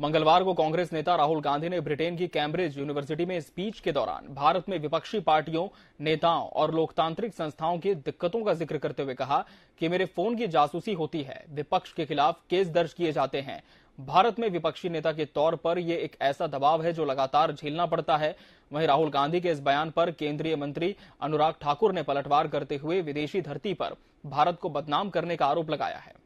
मंगलवार को कांग्रेस नेता राहुल गांधी ने ब्रिटेन की कैम्ब्रिज यूनिवर्सिटी में स्पीच के दौरान भारत में विपक्षी पार्टियों नेताओं और लोकतांत्रिक संस्थाओं की दिक्कतों का जिक्र करते हुए कहा कि मेरे फोन की जासूसी होती है विपक्ष के खिलाफ केस दर्ज किए जाते हैं भारत में विपक्षी नेता के तौर पर यह एक ऐसा दबाव है जो लगातार झेलना पड़ता है वहीं राहुल गांधी के इस बयान पर केंद्रीय मंत्री अनुराग ठाकुर ने पलटवार करते हुए विदेशी धरती पर भारत को बदनाम करने का आरोप लगाया है